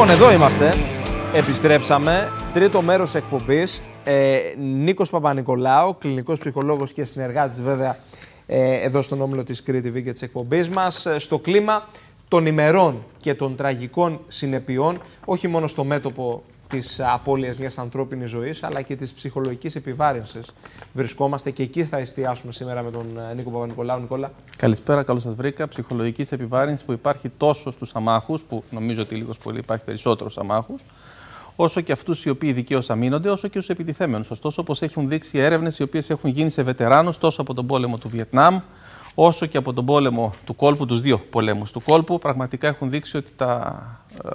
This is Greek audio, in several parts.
Λοιπόν, εδώ είμαστε. Επιστρέψαμε. Τρίτο μέρος εκπομπής. Ε, Νίκος Παπα-Νικολάου, κλινικός ψυχολόγος και συνεργάτης, βέβαια, ε, εδώ στον όμιλο της Κρήτη TV και της εκπομπής μας. Ε, στο κλίμα των ημερών και των τραγικών συνεπειών, όχι μόνο στο μέτωπο της απώλειας μιας ανθρώπινης ζωής, αλλά και της ψυχολογικής επιβάρυνσης. Βρισκόμαστε και εκεί θα εστιάσουμε σήμερα με τον ε, Νίκο Παπα-Νικολάου. Νικόλα. Καλησπέρα, καλώς σας βρήκα. Ψυχολογικής επιβάρυνσης που υπάρχει τόσο στους αμάχους, που νομίζω ότι λίγος πολύ υπάρχει περισσότερο αμάχους, όσο και αυτούς οι οποίοι δικαίως αμήνονται, όσο και του επιτιθέμενους. Ωστόσο, όπως έχουν δείξει έρευνες οι οποίες έχουν γίνει σε βετεράνους τόσο από τον πόλεμο του Βιετνάμ, όσο και από τον πόλεμο του κόλπου, τους δύο πολέμους του κόλπου, πραγματικά έχουν δείξει ότι τα ε,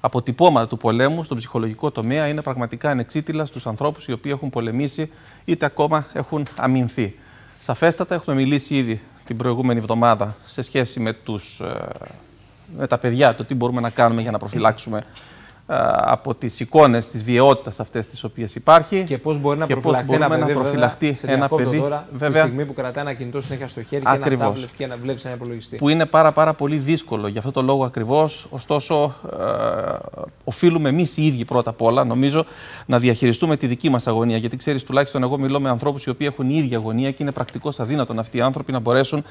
αποτυπώματα του πολέμου στον ψυχολογικό τομέα είναι πραγματικά ανεξίτηλα στους ανθρώπους οι οποίοι έχουν πολεμήσει είτε ακόμα έχουν αμυνθεί. Σαφέστατα έχουμε μιλήσει ήδη την προηγούμενη εβδομάδα σε σχέση με, τους, ε, με τα παιδιά, το τι μπορούμε να κάνουμε για να προφυλάξουμε ε, από τις εικόνες της βιαιότητας αυτές τις οποίες υπάρχει. Και πώς μπορεί να προφυλαχθεί, ένα, παιδί, να προφυλαχθεί σε ένα παιδί. Τώρα, βέβαια, τη στιγμή που κρατάει ένα κινητό συνέχεια στο χέρι ακριβώς. και ένα και να βλέπει ένα υπολογιστή. Που είναι πάρα, πάρα πολύ δύσκολο γι' αυτό το λόγο ακριβώς, Ωστόσο, ε, οφείλουμε εμείς οι ίδιοι πρώτα απ' όλα, νομίζω, να διαχειριστούμε τη δική μας αγωνία. Γιατί ξέρεις τουλάχιστον εγώ μιλώ με ανθρώπους οι οποίοι έχουν η ίδια αγωνία και είναι πρακτικώς αδύνατον αυτοί οι άνθρωποι να μπορέσουν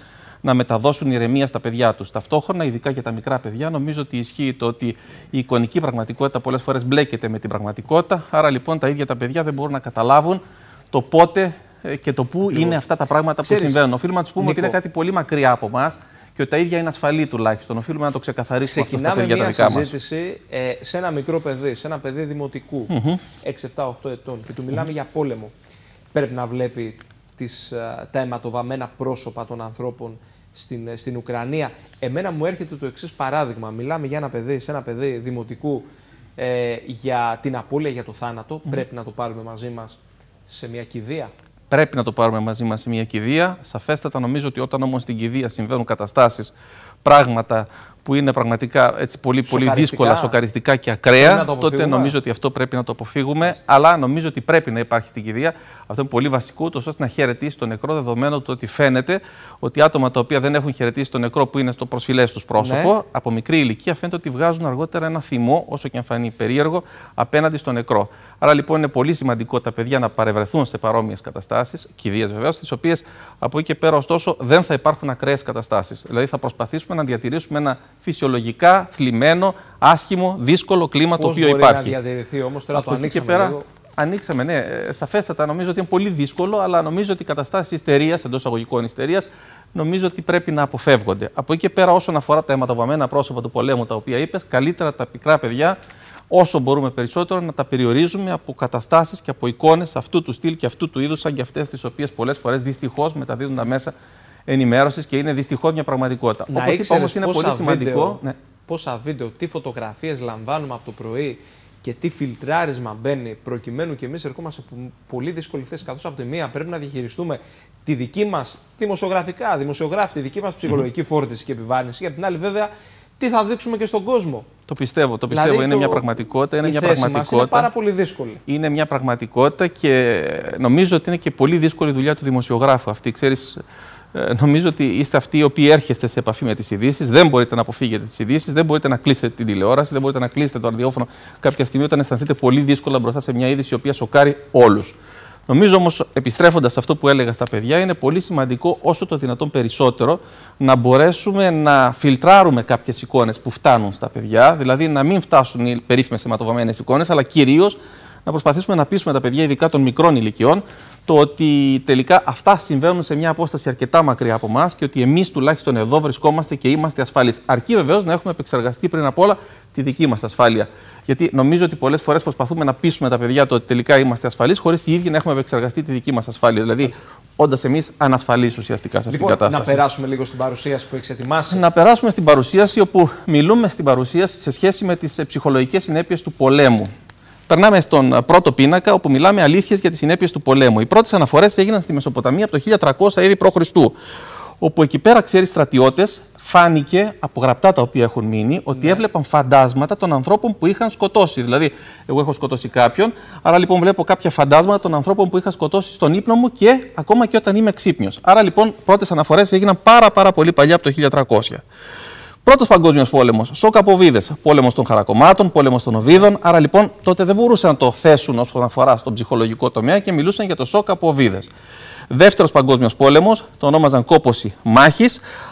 να μεταδώσουν ηρεμία στα παιδιά τους. Ταυτόχρονα, ειδικά για τα μικρά παιδιά, νομίζω ότι ισχύει το ότι η εικονική πραγματικότητα πραγματικότητα πολλές φορές μπλέκεται με την πραγματικότητα. Άρα λοιπόν τα ίδια τα παιδιά δεν μπορούν να καταλάβουν το πότε ε, και το πού λοιπόν, είναι αυτά τα πράγματα Ξέρεις, που συμβαίνουν. που συμβαινουν οφειλουμε να τους πούμε ότι είναι κάτι πολύ μακριά από εμάς και ότι τα ίδια είναι ασφαλή τουλάχιστον. Οφείλουμε να το ξεκαθαρίσουμε αυτό στα παιδιά τα δικά μας. συζήτηση ε, σε ένα μικρό παιδί, σε ένα παιδί δημοτικού, 6, 7, 8 ετών, και του μιλάμε για πόλεμο. Πρέπει να βλέπει ε, τα αιματοβαμμένα πρόσωπα των ανθρώπων στην, στην Ουκρανία. Εμένα μου έρχεται το εξής παράδειγμα. Μιλάμε για ένα παιδί, σε ένα παιδί δημοτικού ε, για την απώλεια για το θάνατο. Πρέπει να το πάρουμε μαζί μας σε μια κηδεία. Πρέπει να το πάρουμε μαζί μας σε μια κηδεία. Σαφέστατα, νομίζω ότι όταν όμως στην κηδεία συμβαίνουν καταστάσεις, πράγματα που είναι πραγματικά έτσι πολύ, πολύ δύσκολα, σοκαριστικά και ακραία, τότε νομίζω ότι αυτό πρέπει να το αποφύγουμε. Αλλά νομίζω ότι πρέπει να υπάρχει στην κηδεία. Αυτό είναι πολύ βασικό, ούτως ώστε να χαιρετήσει τον νεκρό, δεδομένου το ότι φαίνεται ότι άτομα τα οποία δεν έχουν χαιρετήσει τον νεκρό που είναι στο προσφυλές τους πρόσωπο, ναι. από μικρή ηλικία φαίνεται ότι βγάζουν αργότερα ένα θυμό, όσο και αν φανεί περίεργο, απέναντι στον νεκρό. Άρα λοιπόν είναι πολύ σημαντικό τα παιδιά να παρευρεθούν σε παρόμοιες καταστάσεις, κηδεία βεβαίω, τι οποίες από εκεί και πέρα ωστόσο δεν θα υπάρχουν ακραίες καταστάσεις. Δηλαδή θα προσπαθήσουμε να διατηρήσουμε ένα φυσιολογικά θλιμμένο, άσχημο, δύσκολο κλίμα Πώς το οποίο υπάρχει. Μπορεί να διατηρηθεί όμως το ανοίξαμε πέρα, λίγο. Ανοίξαμε, ναι, ε, σαφέστατα. Νομίζω ότι είναι πολύ δύσκολο, αλλά νομίζω ότι οι καταστάσεις ιστερίας, εντός αγωγικών ιστερίας, νομίζω ότι πρέπει να αποφεύγονται. Από εκεί και πέρα, όσον αφορά τα αιματοβαμμένα πρόσωπα του πολέμου, τα οποία είπες, καλύτερα τα πικρά παιδιά, όσο μπορούμε περισσότερο, να τα περιορίζουμε από καταστάσεις και από εικόνες αυτού του στυλ και αυτού του είδους, σαν και αυτές τις οποίες πολλές φορές δυστυχώς μεταδίδουν τα μέσα ενημέρωσης και είναι δυστυχώς μια πραγματικότητα. Όπως είπα όμως, είναι πολύ σημαντικό. Βίντεο, ναι. Πόσα βίντεο, τι φωτογραφίες λαμβάνουμε από το πρωί και τι φιλτράρισμα μπαίνει, προκειμένου και εμείς ερχόμαστε σε πολύ δύσκολη θέση. Καθώς από τη μία πρέπει να διαχειριστούμε τη δική μας δημοσιογραφικά, δημοσιογράφη, τη δική μας ψυχολογική φόρτιση και επιβάρυνση. Και από την άλλη, βέβαια, τι θα δείξουμε και στον κόσμο. Το πιστεύω, το πιστεύω. Δηλαδή, είναι το... μια πραγματικότητα. Είναι, η μια θέση πραγματικότητα. είναι πάρα πολύ δύσκολη. Είναι μια πραγματικότητα και νομίζω ότι είναι και πολύ δύσκολη δουλειά του δημοσιογράφου αυτή. Ξέρεις, ε, νομίζω ότι είστε αυτοί οι οποίοι έρχεστε σε επαφή με τις ειδήσεις. Δεν μπορείτε να αποφύγετε τις ειδήσεις, δεν μπορείτε να κλείσετε την τηλεόραση, δεν μπορείτε να κλείσετε το ραδιόφωνο κάποια στιγμή όταν αισθανθείτε πολύ δύσκολα μπροστά σε μια είδηση η οποία σοκάρει όλους. Νομίζω όμως, επιστρέφοντας σε αυτό που έλεγα στα παιδιά, είναι πολύ σημαντικό όσο το δυνατόν περισσότερο να μπορέσουμε να φιλτράρουμε κάποιες εικόνες που φτάνουν στα παιδιά, δηλαδή να μην φτάσουν οι περίφημες αιματοβαμμένες εικόνες, αλλά κυρίως να προσπαθήσουμε να πείσουμε τα παιδιά, ειδικά των μικρών ηλικιών, το ότι τελικά αυτά συμβαίνουν σε μια απόσταση αρκετά μακριά από εμάς και ότι εμείς τουλάχιστον εδώ βρισκόμαστε και είμαστε ασφαλείς. Αρκεί βεβαίως να έχουμε επεξεργαστεί πριν απ' όλα τη δική μας ασφάλεια. Γιατί νομίζω ότι πολλές φορές προσπαθούμε να πείσουμε τα παιδιά το ότι τελικά είμαστε ασφαλείς, χωρίς οι ίδιοι να έχουμε επεξεργαστεί τη δική μας ασφάλεια. Δηλαδή, όντας εμείς ανασφαλείς ουσιαστικά σε λοιπόν, την κατάσταση. Να περάσουμε λίγο στην παρουσίαση που έχεις ετοιμάσει. Να περάσουμε στην παρουσίαση, όπου μιλούμε στην παρουσίαση σε σχέση με τις ε, ψυχολογικές συνέπειες του πολέμου περνάμε στον πρώτο πίνακα, όπου μιλάμε αλήθειες για τις συνέπειες του πολέμου. Οι πρώτες αναφορές έγιναν στη Μεσοποταμία από το 1300 ήδη π.Χ. Όπου εκεί πέρα, ξέρεις, στρατιώτες φάνηκε από γραπτά τα οποία έχουν μείνει ότι ναι. έβλεπαν φαντάσματα των ανθρώπων που είχαν σκοτώσει. Δηλαδή, εγώ έχω σκοτώσει κάποιον, άρα λοιπόν βλέπω κάποια φαντάσματα των ανθρώπων που είχα σκοτώσει στον ύπνο μου και ακόμα και όταν είμαι ξύπνιος. Άρα λοιπόν, πρώτες αναφορές έγιναν πάρα, πάρα πολύ παλιά από το 1300. Πρώτος Παγκόσμιος Πόλεμος, Σοκαποβίδες, πόλεμος των Χαρακομάτων, πόλεμος των Οβίδων. Άρα λοιπόν τότε δεν μπορούσαν να το θέσουν όσον αφορά στον ψυχολογικό τομέα και μιλούσαν για το σοκ Σοκαποβίδες. Δεύτερος Παγκόσμιος Πόλεμος, το ονόμαζαν Κόποση Μάχη.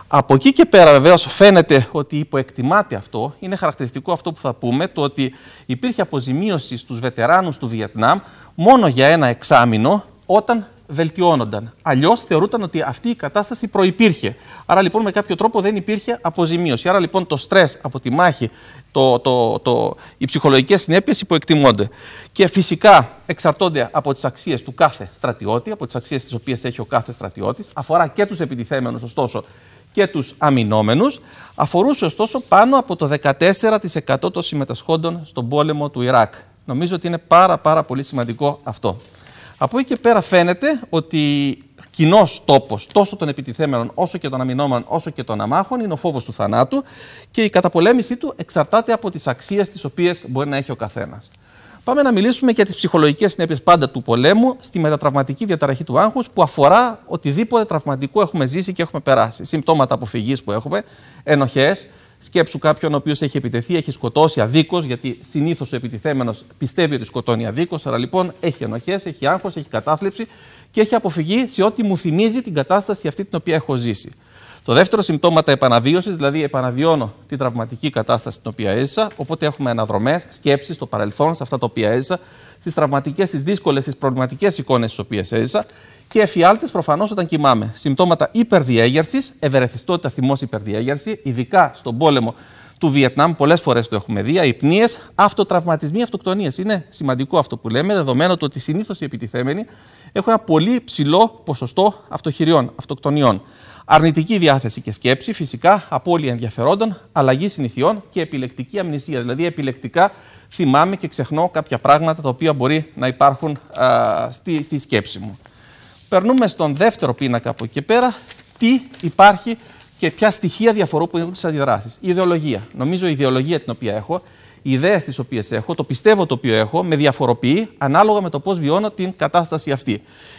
Από εκεί και πέρα βεβαίως φαίνεται ότι υποεκτιμάται αυτό. Είναι χαρακτηριστικό αυτό που θα πούμε, το ότι υπήρχε αποζημίωση στους βετεράνους του Βιετνάμ μόνο για ένα εξάμεινο όταν βελτιώνονταν. Αλλιώς θεωρούταν ότι αυτή η κατάσταση προπήρχε. Άρα λοιπόν με κάποιο τρόπο δεν υπήρχε αποζημίωση. Άρα λοιπόν το στρες από τη μάχη, το, το, το, οι ψυχολογικές συνέπειες υποεκτιμώνται. Και φυσικά εξαρτώνται από τις αξίες του κάθε στρατιώτη, από τις αξίες τις οποίες έχει ο κάθε στρατιώτης. Αφορά και τους επιτιθέμενους ωστόσο και τους αμυνόμενους. Αφορούσε ωστόσο πάνω από το 14% των συμμετασχόντων στον πόλεμο του Ιράκ. Νομίζω ότι είναι πάρα πάρα πολύ σημαντικό αυτό. Από εκεί και πέρα φαίνεται ότι κοινός τόπος τόσο των επιτιθέμενων, όσο και των αμυνόμενων, όσο και των αμάχων είναι ο φόβος του θανάτου και η καταπολέμησή του εξαρτάται από τις αξίες τις οποίες μπορεί να έχει ο καθένας. Πάμε να μιλήσουμε για τις ψυχολογικές συνέπειες πάντα του πολέμου στη μετατραυματική διαταραχή του άγχους που αφορά οτιδήποτε τραυματικό έχουμε ζήσει και έχουμε περάσει. Συμπτώματα αποφυγής που έχουμε, ενοχές, Σκέψου κάποιον ο οποίος έχει επιτεθεί, έχει σκοτώσει αδίκως, γιατί συνήθως ο επιτιθέμενος πιστεύει ότι σκοτώνει αδίκως, αλλά λοιπόν έχει ενοχές, έχει άγχος, έχει κατάθλιψη και έχει αποφυγή σε ό,τι μου θυμίζει την κατάσταση αυτή την οποία έχω ζήσει. Το δεύτερο συμπτώματα επαναβίωσης, δηλαδή επαναβιώνω την τραυματική κατάσταση την οποία έζησα, οπότε έχουμε αναδρομές, σκέψεις στο παρελθόν, σε αυτά τα οποία έζησα, στις τραυματικές, τι δύσκολε, τι προβληματικές εικόνες τι οποίες έζησα και εφιάλτες προφανώς όταν κοιμάμε. Συμπτώματα υπερδιέγερσης, ευερεθιστότητα θυμός υπερδιέγερση, ειδικά στον πόλεμο του Βιετνάμ, πολλές φορές το έχουμε δει, αϊπνίες, αυτοτραυματισμοί, αυτοκτονίες. Είναι σημαντικό αυτό που λέμε, δεδομένου το ότι συνήθως οι επιτιθέμενοι έχουν ένα πολύ ψηλό ποσοστό αυτοχειριών, αυτοκτονιών. Αρνητική διάθεση και σκέψη, φυσικά, απώλεια ενδιαφερόντων, αλλαγή συνηθιών και επιλεκτική αμνησία. Δηλαδή, επιλεκτικά θυμάμαι και ξεχνώ κάποια πράγματα τα οποία μπορεί να υπάρχουν στη, στη σκέψη μου. Περνούμε στον δεύτερο πίνακα από εκεί πέρα. Τι υπάρχει και ποια στοιχεία διαφορούν τις αντιδράσεις. Η ιδεολογία. Νομίζω η ιδεολογία την οποία έχω, οι ιδέες τις οποίες έχω, το πιστεύω το οποίο έχω, με διαφοροποιεί ανάλογα με το πώς βιώνω την κατάσταση αυτή.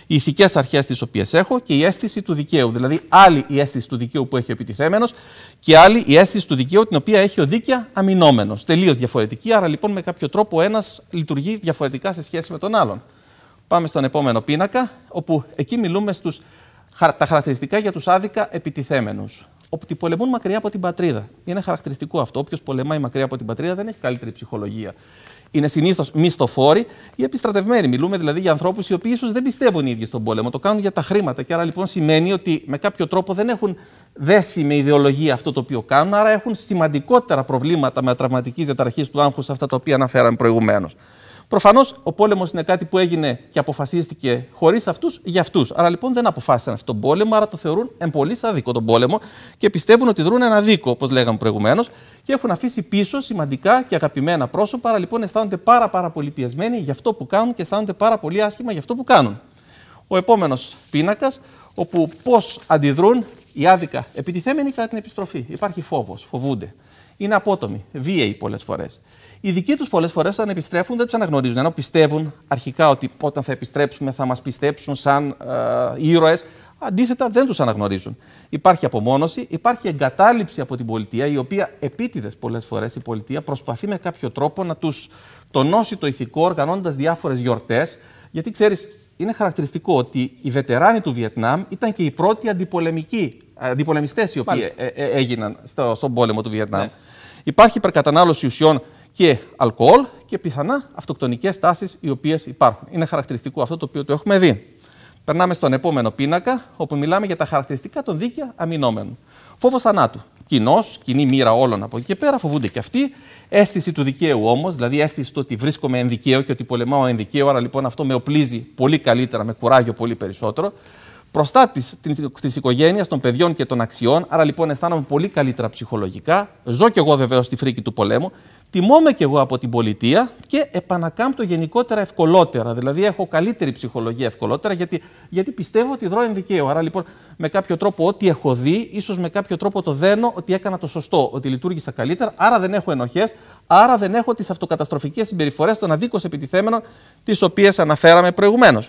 Οι ηθικές αρχές τις οποίες έχω και η αίσθηση του δικαίου. Δηλαδή, άλλη η αίσθηση του δικαίου που έχει ο επιτιθέμενος και άλλη η αίσθηση του δικαίου την οποία έχει ο δίκαια αμυνόμενος. Τελείως διαφορετική. Άρα λοιπόν με κάποιο τρόπο ένας λειτουργεί διαφορετικά σε σχέση με τον άλλον. Πάμε στον επόμενο πίνακα, όπου εκεί μιλούμε στους, τα χαρακτηριστικά για τους άδικα επιτιθέμενους. Ότι πολεμούν μακριά από την πατρίδα. Είναι χαρακτηριστικό αυτό. Όποιος πολεμάει μακριά από την πατρίδα δεν έχει καλύτερη ψυχολογία. Είναι συνήθως μισθοφόροι ή επιστρατευμένοι. Μιλούμε δηλαδή για ανθρώπους οι οποίοι ίσως δεν πιστεύουν οι ίδιοι στον πόλεμο. Το κάνουν για τα χρήματα. Και άρα λοιπόν σημαίνει ότι με κάποιο τρόπο δεν έχουν δέσει με ιδεολογία αυτό το οποίο κάνουν. Άρα έχουν σημαντικότερα προβλήματα με τραυματικής διαταραχής του άγχους, αυτά τα οποία αναφέραμε προηγουμένως. Προφανώς ο πόλεμος είναι κάτι που έγινε και αποφασίστηκε χωρίς αυτούς για αυτούς. Άρα λοιπόν δεν αποφάσισαν αυτόν τον πόλεμο, άρα το θεωρούν εμπολή αδίκο τον πόλεμο και πιστεύουν ότι δρούν ένα δίκο, όπως λέγαμε προηγουμένως, και έχουν αφήσει πίσω σημαντικά και αγαπημένα πρόσωπα. Άρα λοιπόν αισθάνονται πάρα, πάρα πολύ πιεσμένοι για αυτό που κάνουν και αισθάνονται πάρα πολύ άσχημα για αυτό που κάνουν. Ο επόμενος πίνακας, όπου πώς αντιδρούν οι άδικα επιτιθέμενοι κατά την επιστροφή. Υπάρχει φόβος, φοβούνται. Είναι απότομοι, βίαιοι πολλές φορές οι δικοί τους πολλές φορές όταν επιστρέφουν δεν τους αναγνωρίζουν. Ενώ πιστεύουν αρχικά ότι όταν θα επιστρέψουμε θα μας πιστέψουν σαν ε, ήρωες. Αντίθετα, δεν τους αναγνωρίζουν. Υπάρχει απομόνωση, υπάρχει εγκατάλειψη από την πολιτεία, η οποία επίτηδες πολλές φορές η πολιτεία προσπαθεί με κάποιο τρόπο να τους τονώσει το ηθικό, οργανώνοντα διάφορες γιορτές. Γιατί ξέρεις, είναι χαρακτηριστικό ότι οι βετεράνοι του Βιετνάμ ήταν και οι πρώτοι αντιπολεμικοί, αντιπολεμιστές οι οποίοι ε, ε, έγιναν στο, στον πόλεμο του Βιετνάμ. Ναι. Υπάρχει υπερκατανάλωση ουσιών και αλκοόλ και πιθανά αυτοκτονικές τάσεις οι οποίες υπάρχουν. Είναι χαρακτηριστικό αυτό το οποίο το έχουμε δει. Περνάμε στον επόμενο πίνακα, όπου μιλάμε για τα χαρακτηριστικά των δίκαια αμυνόμενων. Φόβος θανάτου. Κοινός, κοινή μοίρα όλων από εκεί και πέρα, φοβούνται και αυτοί. Αίσθηση του δικαίου όμως, δηλαδή αίσθηση του ότι βρίσκομαι εν και ότι πολεμάω εν δικαίου, άρα λοιπόν αυτό με οπλίζει πολύ καλύτερα, με κουράγιο πολύ περισσότερο μπροστά της οικογένειας, των παιδιών και των αξιών. Άρα λοιπόν αισθάνομαι πολύ καλύτερα ψυχολογικά. Ζω κι εγώ βεβαίως στη φρίκη του πολέμου. Τιμώμαι κι εγώ από την πολιτεία και επανακάμπτω γενικότερα ευκολότερα. Δηλαδή έχω καλύτερη ψυχολογία ευκολότερα γιατί, γιατί πιστεύω ότι δρώ εν Άρα λοιπόν με κάποιο τρόπο ό,τι έχω δει, ίσως με κάποιο τρόπο το δένω ότι έκανα το σωστό, ότι λειτουργήσα καλύτερα. Άρα δεν έχω ενοχές, άρα δεν έχω τις αυτοκαταστροφικές συμπεριφορές των αδίκως επιτιθέμενων τις οποίες αναφέραμε προηγουμένως.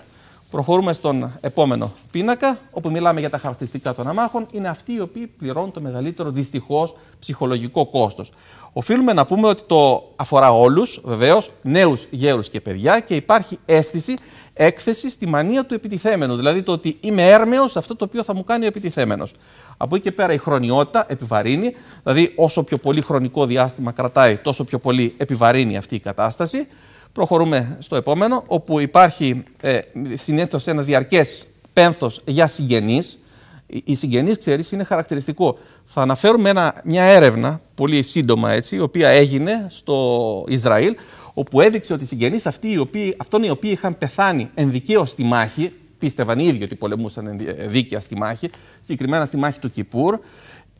Προχωρούμε στον επόμενο πίνακα, όπου μιλάμε για τα χαρακτηριστικά των αμάχων. Είναι αυτοί οι οποίοι πληρώνουν το μεγαλύτερο δυστυχώς ψυχολογικό κόστος. Οφείλουμε να πούμε ότι το αφορά όλους, βεβαίως, νέους, γέρους και παιδιά, και υπάρχει αίσθηση έκθεση στη μανία του επιτιθέμενου. Δηλαδή το ότι είμαι έρμεος σε αυτό το οποίο θα μου κάνει ο επιτιθέμενος. Από εκεί και πέρα η χρονιότητα επιβαρύνει, δηλαδή όσο πιο πολύ χρονικό διάστημα κρατάει, τόσο πιο πολύ επιβαρύνει αυτή η κατάσταση. Προχωρούμε στο επόμενο, όπου υπάρχει ε, συνήθως ένα διαρκές πένθος για συγγενείς. Οι συγγενείς, ξέρεις, είναι χαρακτηριστικό. Θα αναφέρουμε ένα, μια έρευνα, πολύ σύντομα έτσι, η οποία έγινε στο Ισραήλ, όπου έδειξε ότι οι συγγενείς αυτοί οι οποίοι, αυτών οι οποίοι είχαν πεθάνει δικαίως στη μάχη, πίστευαν οι ίδιοι ότι πολεμούσαν ε, δίκαια στη μάχη, συγκεκριμένα στη μάχη του Κιπούρ,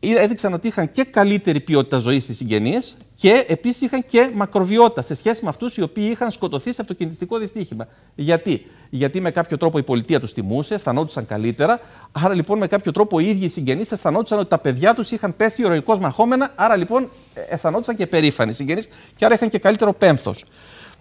ε, έδειξαν ότι είχαν και καλύτερη ποιότητα ζωής οι συγγενείς και επίσης είχαν και μακροβιότητα σε σχέση με αυτούς οι οποίοι είχαν σκοτωθεί σε αυτοκινητιστικό δυστύχημα. Γιατί? Γιατί με κάποιο τρόπο η πολιτεία τους τιμούσε, αισθανόντουσαν καλύτερα. Άρα λοιπόν με κάποιο τρόπο οι ίδιοι οι συγγενείς αισθανόντουσαν ότι τα παιδιά τους είχαν πέσει ηρωικώς μαχόμενα. Άρα λοιπόν ε, αισθανόντουσαν και περήφανοι συγγενείς και άρα είχαν και καλύτερο πένθος.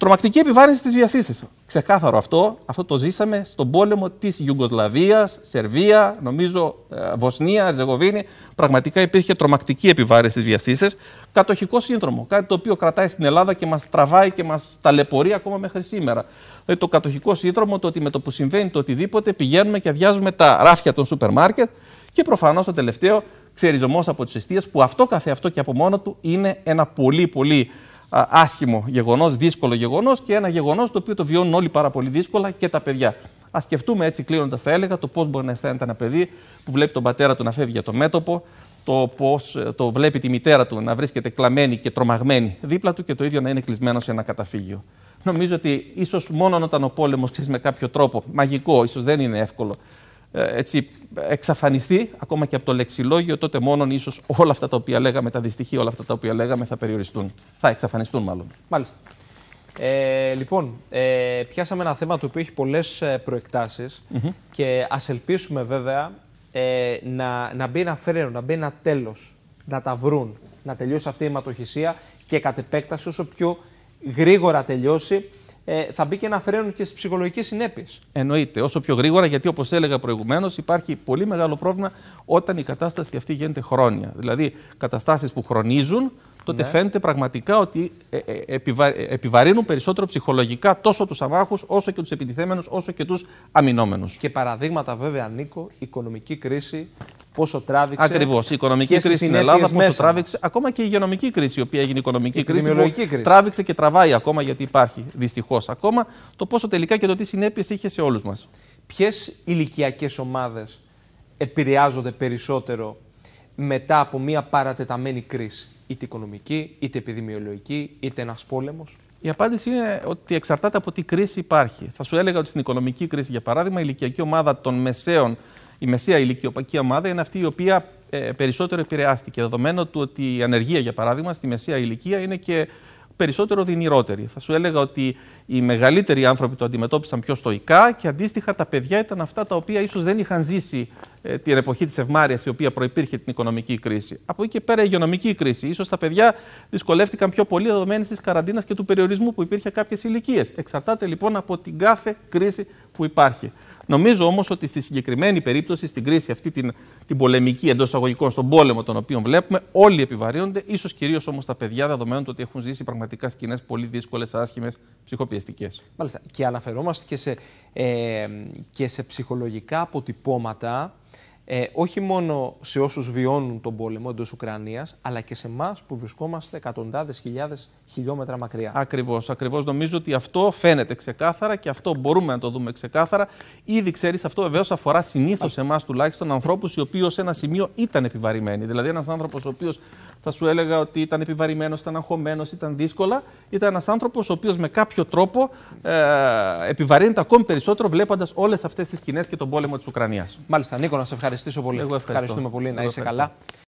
Τρομακτική επιβάρυνση της βιασύνης. Ξεκάθαρο αυτό. Αυτό το ζήσαμε στον πόλεμο της Ιουγκοσλαβίας, Σερβία, νομίζω ε, Βοσνία, Ερζεγοβίνη. Πραγματικά υπήρχε τρομακτική επιβάρυνση της βιασύνης. Κατοχικό σύνδρομο. Κάτι το οποίο κρατάει στην Ελλάδα και μας τραβάει και μας ταλαιπωρεί ακόμα μέχρι σήμερα. Δηλαδή το κατοχικό σύνδρομο, το ότι με το που συμβαίνει το οτιδήποτε πηγαίνουμε και αδειάζουμε τα ράφια των σούπερ μάρκετ και προφανώς το τελευταίο ξεριζωμός από τις αιστείες που αυτό καθεαυτό και από μόνο του είναι ένα πολύ πολύ άσχημο γεγονός, δύσκολο γεγονός και ένα γεγονός το οποίο το βιώνουν όλοι πάρα πολύ δύσκολα και τα παιδιά. Ας σκεφτούμε έτσι, κλείνοντας, θα έλεγα το πώς μπορεί να αισθάνεται ένα παιδί που βλέπει τον πατέρα του να φεύγει για το μέτωπο, το πώς ε, το βλέπει τη μητέρα του να βρίσκεται κλαμμένη και τρομαγμένη δίπλα του και το ίδιο να είναι κλεισμένο σε ένα καταφύγιο. Νομίζω ότι ίσως μόνο όταν ο πόλεμος ξέρεις με κάποιο τρόπο, μαγικό, ίσως δεν είναι εύκολο, ε, έτσι, εξαφανιστεί ακόμα και από το λεξιλόγιο, τότε μόνον ίσως όλα αυτά τα οποία λέγαμε, τα δυστυχή, όλα αυτά τα οποία λέγαμε θα περιοριστούν. Θα εξαφανιστούν μάλλον. Μάλιστα. Ε, λοιπόν, ε, πιάσαμε ένα θέμα το οποίο έχει πολλές ε, προεκτάσεις και ας ελπίσουμε βέβαια ε, να, να μπει ένα φρένο, να μπει ένα τέλος, να τα βρουν, να τελειώσει αυτή η αιματοχυσία και κατ' επέκταση όσο πιο γρήγορα τελειώσει ε, θα μπει και ένα φρένο και στις ψυχολογικές συνέπειες. Εννοείται. Όσο πιο γρήγορα, γιατί όπως έλεγα προηγουμένως, υπάρχει πολύ μεγάλο πρόβλημα όταν η κατάσταση αυτή γίνεται χρόνια. Δηλαδή, καταστάσεις που χρονίζουν, τότε ναι. φαίνεται πραγματικά ότι ε, ε, ε, επιβαρύνουν περισσότερο ψυχολογικά τόσο τους αμάχους, όσο και τους επιτιθέμενους, όσο και τους αμυνόμενους. Και παραδείγματα, βέβαια, Νίκο, οικονομική κρίση πόσο τράβηξε. Ακριβώς. Η οικονομική κρίση στην Ελλάδα, πόσο τράβηξε. Ακόμα και η υγειονομική κρίση, η οποία έγινε οικονομική κρίση, η κρίση. Τράβηξε και τραβάει ακόμα, γιατί υπάρχει δυστυχώς ακόμα, το πόσο τελικά και το τι συνέπειες είχε σε όλους μας. Ποιες ηλικιακές ομάδες επηρεάζονται περισσότερο μετά από μια παρατεταμένη κρίση είτε οικονομική, είτε επιδημιολογική, είτε ένας πόλεμος. Η απάντηση είναι ότι εξαρτάται από τι κρίση υπάρχει. Θα σου έλεγα ότι στην οικονομική κρίση, για παράδειγμα, η ηλικιακή ομάδα των μεσαίων, η μεσαία ηλικιοπακή ομάδα είναι αυτή η οποία ε, περισσότερο επηρεάστηκε. Δεδομένου του ότι η ανεργία, για παράδειγμα, στη μεσαία ηλικία είναι και περισσότερο δυνηρότερη. Θα σου έλεγα ότι οι μεγαλύτεροι άνθρωποι το αντιμετώπισαν πιο στοικά και αντίστοιχα τα παιδιά ήταν αυτά τα οποία ίσως δεν είχαν ζήσει ε, την εποχή της ευμάρεια η οποία προπήρχε την οικονομική κρίση. Από εκεί και πέρα η υγειονομική κρίση. σω τα παιδιά δυσκολεύτηκαν πιο πολύ δεδομένε της καραντίνας και του περιορισμού που υπήρχε κάποιες ηλικίες. Εξαρτάται λοιπόν από την κάθε κρίση που υπάρχει. Νομίζω όμως ότι στη συγκεκριμένη περίπτωση, στην κρίση αυτή, την, την πολεμική εντός αγωγικών στον πόλεμο τον οποίο βλέπουμε, όλοι επιβαρύνονται, ίσως κυρίως όμως τα παιδιά, δεδομένου ότι έχουν ζήσει πραγματικά σκηνές πολύ δύσκολες, άσχημες, ψυχοπιεστικές. Μάλιστα. Και αναφερόμαστε και σε, ε, και σε ψυχολογικά αποτυπώματα ε, όχι μόνο σε όσους βιώνουν τον πόλεμο εντός Ουκρανίας, αλλά και σε εμάς που βρισκόμαστε εκατοντάδες χιλιάδες χιλιόμετρα μακριά. Ακριβώς, ακριβώς. Νομίζω ότι αυτό φαίνεται ξεκάθαρα και αυτό μπορούμε να το δούμε ξεκάθαρα. Ήδη ξέρεις, αυτό βεβαίως αφορά συνήθως εμάς τουλάχιστον ανθρώπους οι οποίοι σε ένα σημείο ήταν επιβαρημένοι. Δηλαδή ένας άνθρωπος ο οποίος θα σου έλεγα ότι ήταν επιβαρημένος, ήταν αγχωμένος, ήταν δύσκολα, ήταν ένας άνθρωπος ο οποίος με κάποιο τρόπο ε, επιβαρύνεται ακόμη περισσότερο βλέποντας όλες αυτές τις σκηνές και τον πόλεμο της Ουκρανίας. Μάλιστα, Νίκο, να σε ευχαριστώ ευχαριστήσω πολύ. Εγώ ευχαριστώ. Ευχαριστούμε πολύ. Εγώ ευχαριστώ. Να είσαι καλά.